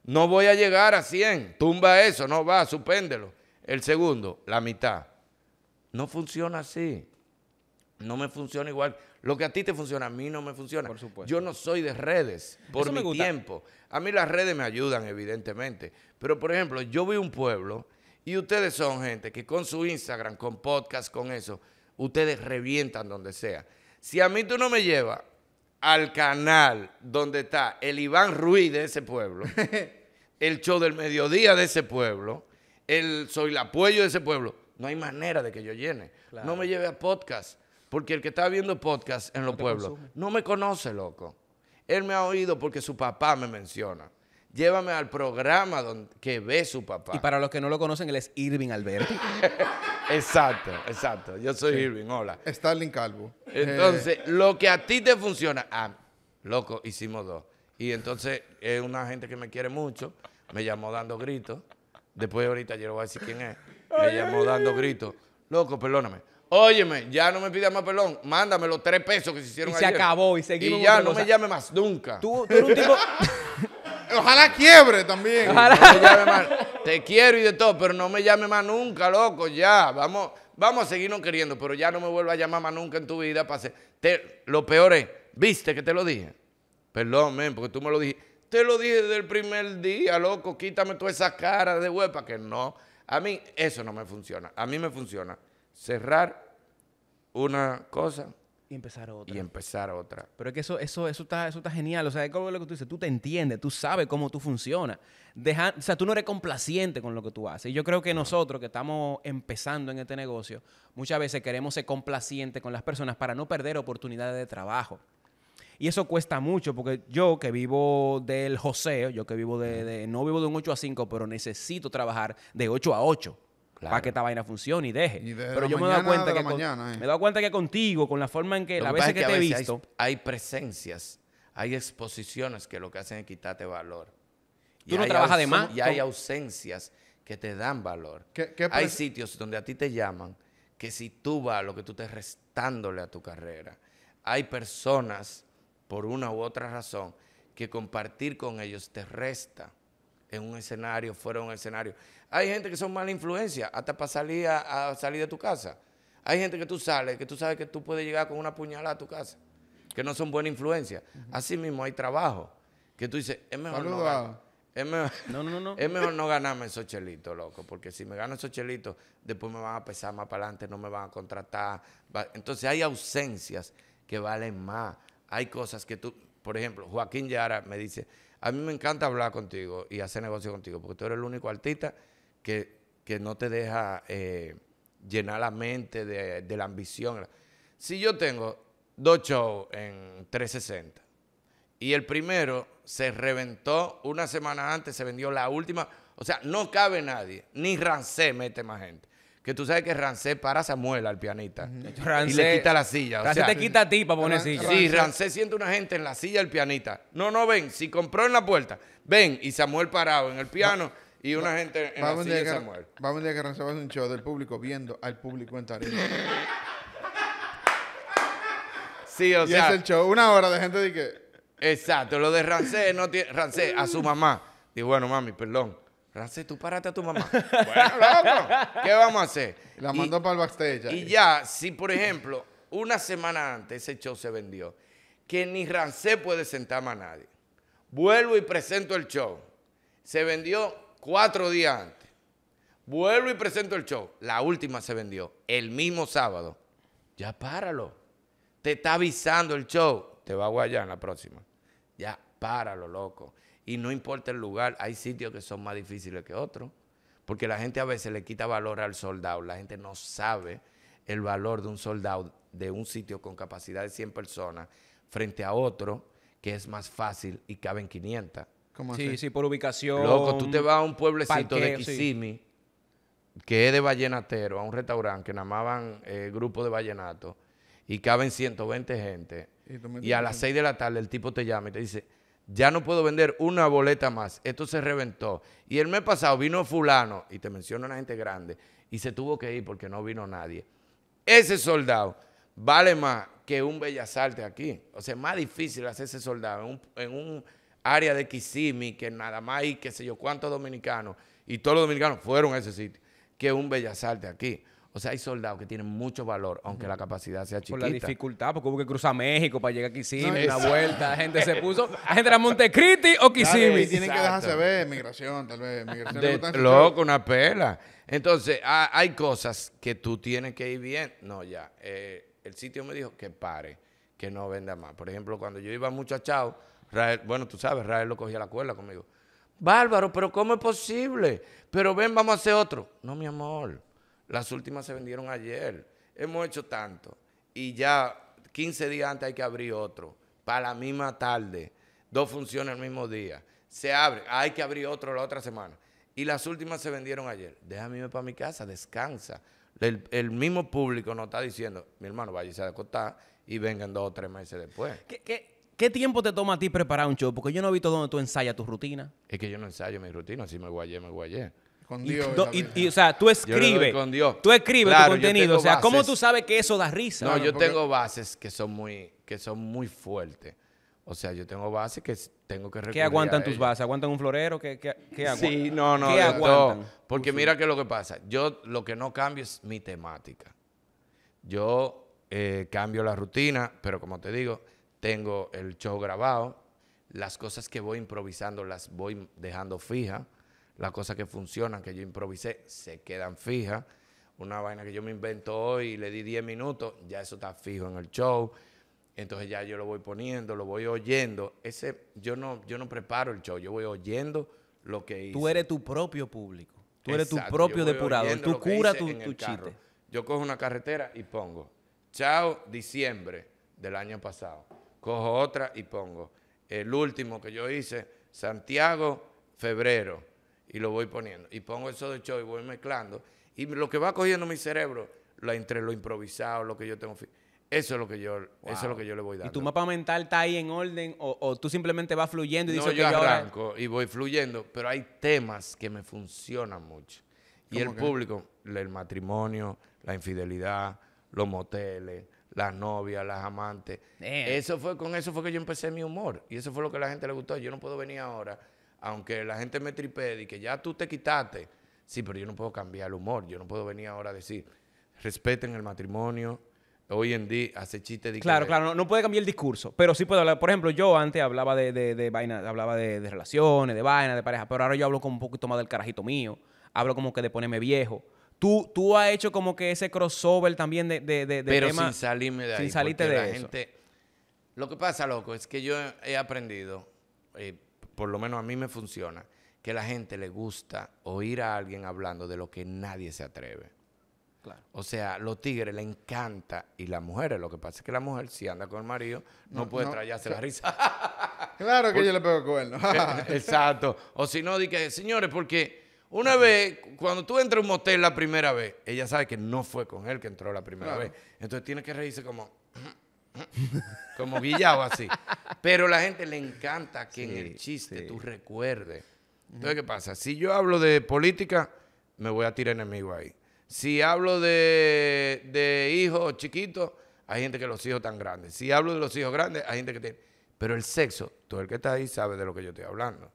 No voy a llegar a 100. Tumba eso, no va, supéndelo. El segundo, la mitad. No funciona así. No me funciona igual. Lo que a ti te funciona, a mí no me funciona. Por supuesto. Yo no soy de redes por mi tiempo. A mí las redes me ayudan, evidentemente. Pero, por ejemplo, yo vi un pueblo y ustedes son gente que con su Instagram, con podcast, con eso, ustedes revientan donde sea. Si a mí tú no me llevas al canal donde está el Iván Ruiz de ese pueblo, el show del mediodía de ese pueblo, el Soy el Apoyo de ese pueblo, no hay manera de que yo llene. No me lleve a podcast, porque el que está viendo podcast en los pueblos no me conoce, loco. Él me ha oído porque su papá me menciona llévame al programa que ve su papá. Y para los que no lo conocen, él es Irving Alberti. exacto, exacto. Yo soy Irving, hola. Stalin Calvo. Entonces, eh. lo que a ti te funciona, ah, loco, hicimos dos. Y entonces es una gente que me quiere mucho, me llamó dando gritos. Después ahorita yo le voy a decir quién es. Me llamó dando gritos. Loco, perdóname. Óyeme, ya no me pidas más perdón. Mándame los tres pesos que se hicieron y ayer. se acabó y seguimos. Y ya no me llame más nunca. Tú, tú eres un tipo... Ojalá quiebre también. Ojalá. Te quiero y de todo, pero no me llame más nunca, loco, ya. Vamos, vamos a seguirnos queriendo, pero ya no me vuelvas a llamar más nunca en tu vida. Para te, lo peor es, ¿viste que te lo dije? Perdón, porque tú me lo dijiste. Te lo dije desde el primer día, loco, quítame tú esa cara de huepa, que no. A mí eso no me funciona. A mí me funciona cerrar una cosa y empezar otra. Y empezar otra. Pero es que eso, eso, eso, está, eso está genial. O sea, es lo que tú dices. Tú te entiendes, tú sabes cómo tú funcionas. Deja, o sea, tú no eres complaciente con lo que tú haces. yo creo que nosotros que estamos empezando en este negocio, muchas veces queremos ser complacientes con las personas para no perder oportunidades de trabajo. Y eso cuesta mucho porque yo que vivo del José, yo que vivo de, de no vivo de un 8 a 5, pero necesito trabajar de 8 a 8 para que esta vaina funcione y deje. Pero yo me doy cuenta que eh. me doy cuenta que contigo, con la forma en que la veces que, te he visto, hay, presencias, hay exposiciones que lo que hacen es quitarte valor. Y tú no Y hay ausencias que te dan valor. hay sitios donde a ti te llaman que si tú vas lo que tú estás restándole a tu carrera. Hay personas, por una u otra razón, que compartir con ellos te resta en un escenario, fuera de un escenario. Hay gente que son mala influencia, hasta para salir a, salir de tu casa. Hay gente que tú sales, que tú sabes que tú puedes llegar con una puñalada a tu casa, que no son buena influencia. Así mismo hay trabajo, que tú dices, es mejor no Es mejor, no, ganarme esos chelitos, loco, porque si me gano esos chelitos, después me van a pesar más para adelante, no me van a contratar. Entonces hay ausencias que valen más. Hay cosas que tú, por ejemplo, Joaquín Yara me dice, a mí me encanta hablar contigo y hacer negocio contigo, porque tú eres el único artista que, no te deja eh, llenar la mente de, la ambición. Si yo tengo dos shows en 360 y el primero se reventó una semana antes, se vendió la última, o sea, no cabe nadie, ni Rancé mete más gente que tú sabes que Rancé para Samuel al pianista y le quita la silla. o sea, te quita a ti para poner silla. Sí, Rancé siente una gente en la silla del pianista. No, no, ven, si compró en la puerta, ven, y Samuel parado en el piano. Y una gente en vamos la silla que, Samuel. Vamos a que un show del público viendo al público en tarima. sí, o y es el show, una hora de gente de que. Exacto, lo de Rancé no tiene. Rancé a su mamá. Digo, bueno, mami, perdón. Rancé, tú párate a tu mamá. bueno, loco, ¿qué vamos a hacer? La mandó para el backstage. Y ya, si por ejemplo, una semana antes ese show se vendió, que ni Rancé puede sentar a nadie. Vuelvo y presento el show. Se vendió cuatro días antes. Vuelvo y presento el show. La última se vendió el mismo sábado. Ya páralo. Te está avisando el show. Te va a guayar en la próxima. Ya páralo, loco. Y no importa el lugar, hay sitios que son más difíciles que otros. Porque la gente a veces le quita valor al soldado. La gente no sabe el valor de un soldado de un sitio con capacidad de 100 personas frente a otro que es más fácil y caben 500 sí, sí, por ubicación. Loco, tú te vas a un pueblecito de Kissimmee, que es de vallenatero, a un restaurante que llamaban eh, Grupo de vallenato y caben 120 gente. Y, a las 6 de la tarde el tipo te llama y te dice, ya no puedo vender una boleta más, esto se reventó. Y el mes pasado vino fulano, y te menciona una gente grande, y se tuvo que ir porque no vino nadie. Ese soldado vale más que un bellasarte aquí. O sea, es más difícil hacer ese soldado en un área de Kisimi, que nada más hay qué sé yo cuántos dominicanos, y todos los dominicanos fueron a ese sitio, que es un Bellas Artes aquí. O sea, hay soldados que tienen mucho valor, aunque la capacidad sea chiquita. Por la dificultad, porque hubo que cruzar México para llegar a Kisimi, una vuelta. La gente se puso. La gente era Montecristi o Kisimi. Y tienen que dejarse ver migración, tal vez. Migración de, loco, una pela. Entonces, hay cosas que tú tienes que ir bien. No, ya. Eh, el sitio me dijo que pare, que no venda más. Por ejemplo, cuando yo iba mucho a Chao, bueno, tú sabes, Rael lo cogía la cuerda conmigo. Bárbaro, pero ¿cómo es posible? Pero ven, vamos a hacer otro. No, mi amor, las últimas se vendieron ayer. Hemos hecho tanto. Y ya 15 días antes hay que abrir otro. Para la misma tarde. Dos funciones el mismo día. Se abre. Hay que abrir otro la otra semana. Y las últimas se vendieron ayer. Déjame irme para mi casa, descansa. El, mismo público nos está diciendo, mi hermano, váyase a acostar y vengan dos o tres meses después. ¿Qué, qué ¿Qué tiempo te toma a ti preparar un show? Porque yo no he visto donde tú ensayas tu rutina. Es que yo no ensayo mi rutina, si me guayé, me guayé. Con Dios. Y, o sea, tú escribes. Con Dios. Tú escribes tu contenido. O sea, ¿cómo tú sabes que eso da risa? No, yo tengo bases que son muy, que son muy fuertes. O sea, yo tengo bases que tengo que recuperar. ¿Qué aguantan tus bases? ¿Aguantan un florero? ¿Qué, qué, aguantan? Sí, no, no. ¿Qué aguantan? porque mira que lo que pasa. Yo lo que no cambio es mi temática. Yo eh, cambio la rutina, pero como te digo, tengo el show grabado, las cosas que voy improvisando las voy dejando fijas, las cosas que funcionan, que yo improvisé, se quedan fijas. Una vaina que yo me invento hoy y le di 10 minutos, ya eso está fijo en el show. Entonces ya yo lo voy poniendo, lo voy oyendo. Ese, yo no, yo no preparo el show, yo voy oyendo lo que hice. Tú eres tu propio público. Tú eres tu propio depurador. Tú curas tu, tu chiste. Yo cojo una carretera y pongo, chao, diciembre del año pasado cojo otra y pongo. El último que yo hice, Santiago, febrero, y lo voy poniendo. Y pongo eso de show y voy mezclando. Y lo que va cogiendo mi cerebro, entre lo improvisado, lo que yo tengo. Eso es lo que yo, eso es lo que yo le voy dando. ¿Y tu mapa mental está ahí en orden o, tú simplemente vas fluyendo y dices no, yo arranco y voy fluyendo, pero hay temas que me funcionan mucho. Y el público, el matrimonio, la infidelidad, los moteles, las novias, las amantes. Eso fue, con eso fue que yo empecé mi humor. Y eso fue lo que a la gente le gustó. Yo no puedo venir ahora, aunque la gente me tripede y que ya tú te quitaste. Sí, pero yo no puedo cambiar el humor. Yo no puedo venir ahora a decir, respeten el matrimonio. Hoy en día hace chiste de Claro, claro, no, puede cambiar el discurso, pero sí puede hablar. Por ejemplo, yo antes hablaba de, vaina, hablaba de, relaciones, de vainas, de pareja, pero ahora yo hablo como un poquito más del carajito mío. Hablo como que de ponerme viejo Tú, has hecho como que ese crossover también de, de, de, de Pero sin salirme de ahí. Sin salirte de la Gente, lo que pasa, loco, es que yo he aprendido, eh, por lo menos a mí me funciona, que a la gente le gusta oír a alguien hablando de lo que nadie se atreve. Claro. O sea, los tigres le encanta y las mujeres. Lo que pasa es que la mujer, si anda con el marido, no, puede trayarse la risa. claro que yo le pego cuerno. exacto. O si no, di que, señores, porque una vez, cuando tú entras a un motel la primera vez, ella sabe que no fue con él que entró la primera vez. Entonces tiene que reírse como. como guillado así. Pero a la gente le encanta que en el chiste tú recuerdes. Entonces, ¿qué pasa? Si yo hablo de política, me voy a tirar enemigo ahí. Si hablo de, hijos chiquitos, hay gente que los hijos tan grandes. Si hablo de los hijos grandes, hay gente que tiene. Pero el sexo, todo el que está ahí sabe de lo que yo estoy hablando.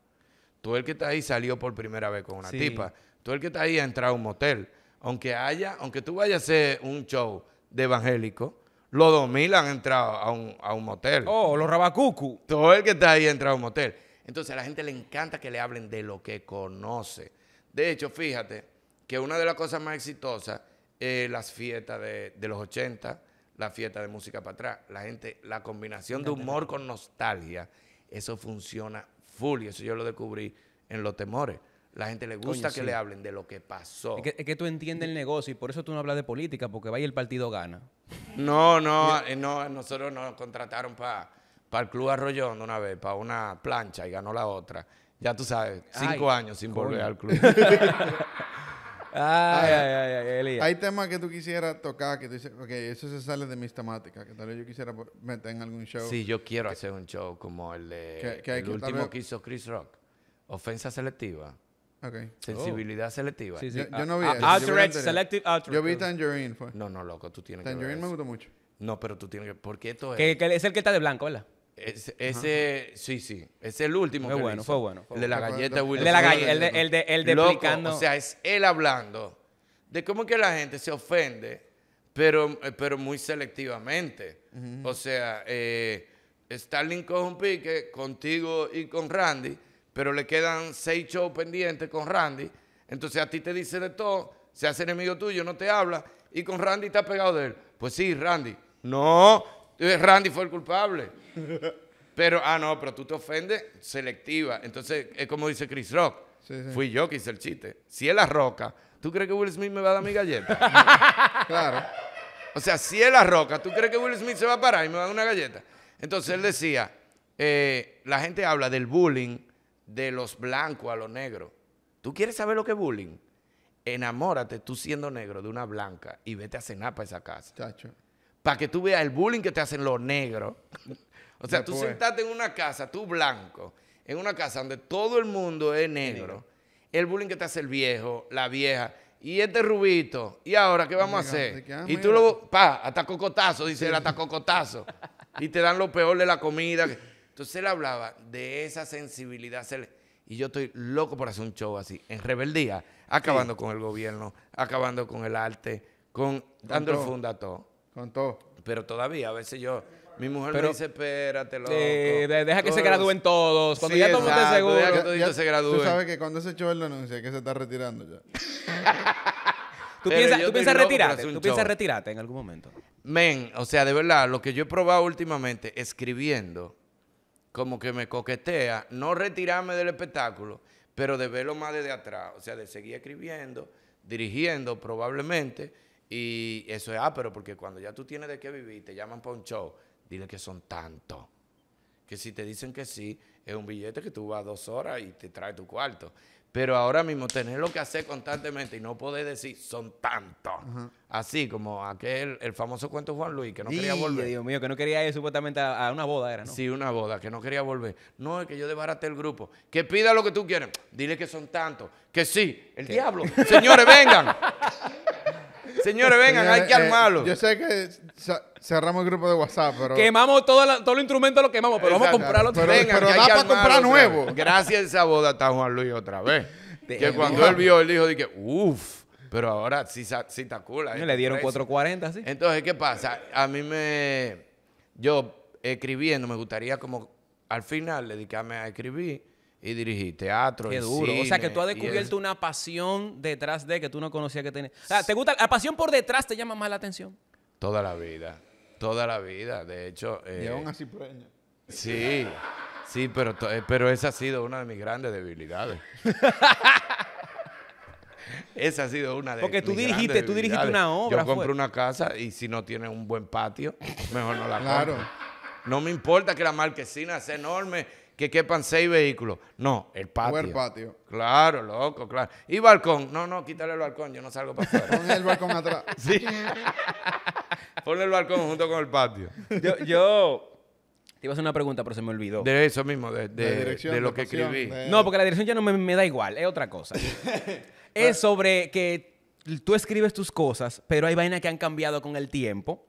Tú el que está ahí salió por primera vez con una tipa. Tú el que está ahí ha entrado a un motel. Aunque haya, aunque tú vayas a hacer un show de evangélico, los 2000 han entrado a un, motel. Oh, los rabacucu. Todo el que está ahí ha entrado a un motel. Entonces a la gente le encanta que le hablen de lo que conoce. De hecho, fíjate que una de las cosas más exitosas es las fiestas de, los 80, la fiesta de música para atrás. La gente, la combinación de humor con nostalgia, eso funciona y eso yo lo descubrí en los temores. La gente le gusta que le hablen de lo que pasó. Es que, tú entiendes el negocio y por eso tú no hablas de política, porque vaya el partido gana. No, no, eh, no nosotros nos contrataron para el Club Arroyón de una vez, para una plancha y ganó la otra. Ya tú sabes, cinco años sin volver al club. Ah, hay temas que tú quisieras tocar, que tú dices, ok, eso se sale de mis temáticas, que tal vez yo quisiera meter en algún show. si yo quiero hacer un show como el de el último que hizo Chris Rock, Ofensa Selectiva. Sensibilidad oh. selectiva. Yo, no vi ah, eso. selective Yo vi Tangerine. Fue. No, no, loco, tú tienes Tangerine que ver me gustó mucho. No, pero tú tienes que. Porque esto es. es el que está de blanco, ¿verdad? ese, sí, sí. Es el último. Fue bueno, fue bueno. el de la galleta, El de la El de, el de, O sea, es él hablando de cómo que la gente se ofende, pero, eh, pero muy selectivamente. O sea, eh, Starling con un pique contigo y con Randy, pero le quedan seis shows pendientes con Randy. Entonces a ti te dice de todo, se hace enemigo tuyo, no te habla, y con Randy está pegado de él. Pues sí, Randy. No, eh, Randy fue el culpable. Pero, ah, no, pero tú te ofendes selectiva. Entonces, es como dice Chris Rock. Fui yo que hice el chiste. Si es la roca, ¿tú crees que Will Smith me va a dar mi galleta? claro. O sea, si es la roca, ¿tú crees que Will Smith se va a parar y me va a dar una galleta? Entonces él decía, eh, la gente habla del bullying de los blancos a los negros. ¿Tú quieres saber lo que es bullying? Enamórate tú siendo negro de una blanca y vete a cenar para esa casa. Para que tú veas el bullying que te hacen los negros o sea, tú sentaste en una casa, tú blanco, en una casa donde todo el mundo es negro, el bullying que te hace el viejo, la vieja, y este rubito, ¿y ahora qué vamos a hacer? Ah, y tú lo, pa, hasta cocotazo, dice él, hasta cocotazo. y te dan lo peor de la comida. Entonces él hablaba de esa sensibilidad. Y yo estoy loco por hacer un show así, en rebeldía, acabando con el gobierno, acabando con el arte, con, dando el funda a todo. Con todo. Pero todavía, a veces yo mi mujer me dice, espérate, eh, loco. Eh, deja que se gradúen todos. Cuando ya todo el seguro. Deja que se gradúen. Tú sabes que cuando ese show él anuncia que se está retirando ya. ¿Tú piensas, retirarte? ¿Tú piensas retirarte en algún momento? Men, o sea, de verdad, lo que yo he probado últimamente escribiendo, como que me coquetea, no retirarme del espectáculo, pero de verlo más desde atrás. O sea, de seguir escribiendo, dirigiendo probablemente. Y eso es, ah, pero porque cuando ya tú tienes de qué vivir, te llaman para un show dile que son tantos. Que si te dicen que sí, es un billete que tú vas dos horas y te trae tu cuarto. Pero ahora mismo tener lo que hacer constantemente y no poder decir son tantos. Así como aquel, el famoso cuento Juan Luis, que no quería volver. Dios mío, que no quería ir supuestamente a, una boda, era, ¿no? Sí, una boda, que no quería volver. No, es que yo desbaraté el grupo. Que pida lo que tú quieras. Dile que son tantos. Que sí, el diablo. Señores, vengan. Señores, vengan, hay que eh, armarlo. yo sé que cerramos el grupo de WhatsApp, pero. Quemamos todo, los todo los instrumento, lo quemamos, pero vamos a comprarlo. Pero, vengan, pero da para comprar nuevo. Gracias a esa boda está Juan Luis otra vez. que cuando él vio, él dijo, dije, uff. Pero ahora sí, sí está cool. Le dieron 4.40, así. Entonces, ¿qué pasa? A mí me... Yo escribiendo, me gustaría como al final dedicarme a escribir y dirigí teatro. Qué duro. o sea, que tú has descubierto una pasión detrás de que tú no conocías que tenías. O sea, ¿Te gusta? ¿La pasión por detrás te llama más la atención? Toda la vida. Toda la vida. De hecho. Eh, y aún así Sí. Sí, pero, eh, pero esa ha sido una de mis grandes debilidades. esa ha sido una de Porque tú dirigiste, tú dirigiste una obra. Yo compré una casa y si no tiene un buen patio, mejor no la claro. No me importa que la marquesina sea enorme que quepan seis vehículos. No, el patio. O el patio. Claro, loco, claro. Y balcón. No, no, quítale el balcón, yo no salgo para afuera. Pon el balcón atrás. Sí. Pon el balcón junto con el patio. Yo, te iba a hacer una pregunta, pero se me olvidó. De eso mismo, de, lo que escribí. No, porque la dirección ya no me, da igual, es otra cosa. es sobre que tú escribes tus cosas, pero hay vainas que han cambiado con el tiempo,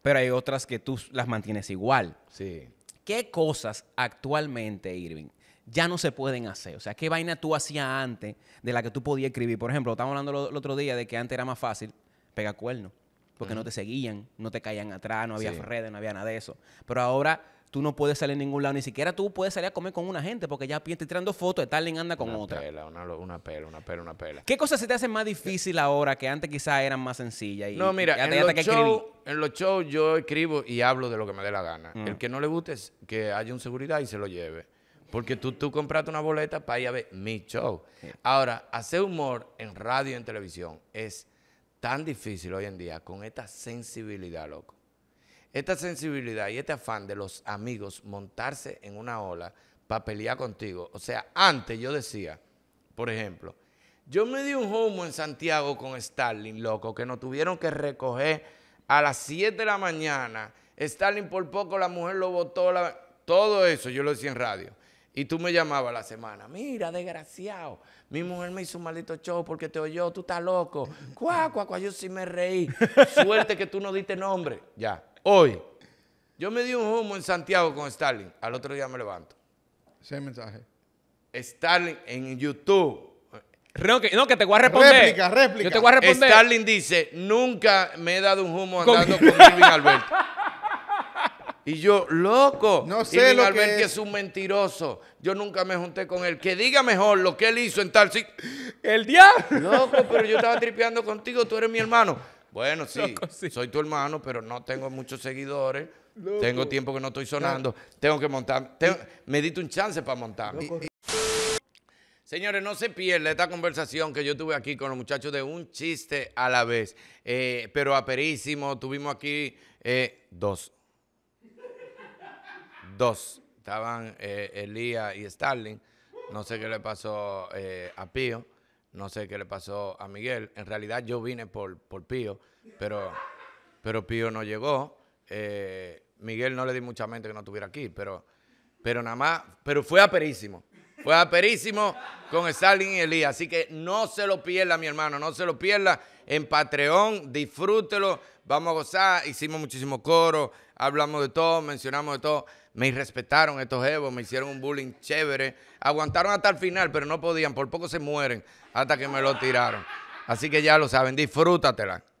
pero hay otras que tú las mantienes igual. Sí. ¿Qué cosas actualmente, Irving, ya no se pueden hacer? O sea, ¿qué vaina tú hacías antes de la que tú podías escribir? Por ejemplo, estábamos hablando el otro día de que antes era más fácil pegar cuernos, porque no te seguían, no te caían atrás, no había redes, no había nada de eso. Pero ahora tú no puedes salir en ningún lado, ni siquiera tú puedes salir a comer con una gente porque ya te tirando fotos de tal anda con una otra. Pela, una, una, pela, una pela, una pela. ¿Qué cosas se te hacen más difícil ahora que antes quizás eran más sencillas? Y, no, mira, en, los en, los shows yo escribo y hablo de lo que me dé la gana. Mm. El que no le guste es que haya un seguridad y se lo lleve. Porque tú, tú compraste una boleta para ir a ver mi show. Ahora, hacer humor en radio y en televisión es tan difícil hoy en día con esta sensibilidad, loco esta sensibilidad y este afán de los amigos montarse en una ola para pelear contigo. O sea, antes yo decía, por ejemplo, yo me di un humo en Santiago con Stalin, loco, que nos tuvieron que recoger a las 7 de la mañana. Stalin por poco, la mujer lo botó, todo eso yo lo decía en radio. Y tú me llamabas la semana, mira, desgraciado, mi mujer me hizo un maldito show porque te oyó, tú estás loco. Cuá, cuá, cuá, yo sí me reí. Suerte que tú no diste nombre. Ya hoy. Yo me di un humo en Santiago con Stalin. Al otro día me levanto. Ese mensaje. Stalin en YouTube. No que, te voy a responder. Réplica, réplica. Yo te voy a responder. Stalin dice, nunca me he dado un humo andando con, Irving Alberto. Y yo, loco, no sé Irving lo que es. un mentiroso. Yo nunca me junté con él. Que diga mejor lo que él hizo en tal ¡El día? Loco, pero yo estaba tripeando contigo, tú eres mi hermano. Bueno, sí, soy tu hermano, pero no tengo muchos seguidores. Tengo tiempo que no estoy sonando. Tengo que montar. me diste un chance para montar. Señores, no se pierda esta conversación que yo tuve aquí con los muchachos de un chiste a la vez. Eh, pero aperísimo, tuvimos aquí eh, dos. Dos. Estaban eh, Elías y Starling. No sé qué le pasó eh, a Pío. No sé qué le pasó a Miguel. En realidad yo vine por, por Pío, pero, pero Pío no llegó. Eh, Miguel no le di mucha mente que no estuviera aquí, pero, pero nada más, pero fue aperísimo. Fue aperísimo con Stalin y Elías. Así que no se lo pierda, mi hermano, no se lo pierda. En Patreon, disfrútelo, vamos a gozar. Hicimos muchísimo coro, hablamos de todo, mencionamos de todo. Me irrespetaron estos Evo, me hicieron un bullying chévere. Aguantaron hasta el final, pero no podían, por poco se mueren hasta que me lo tiraron. Así que ya lo saben, disfrútatela.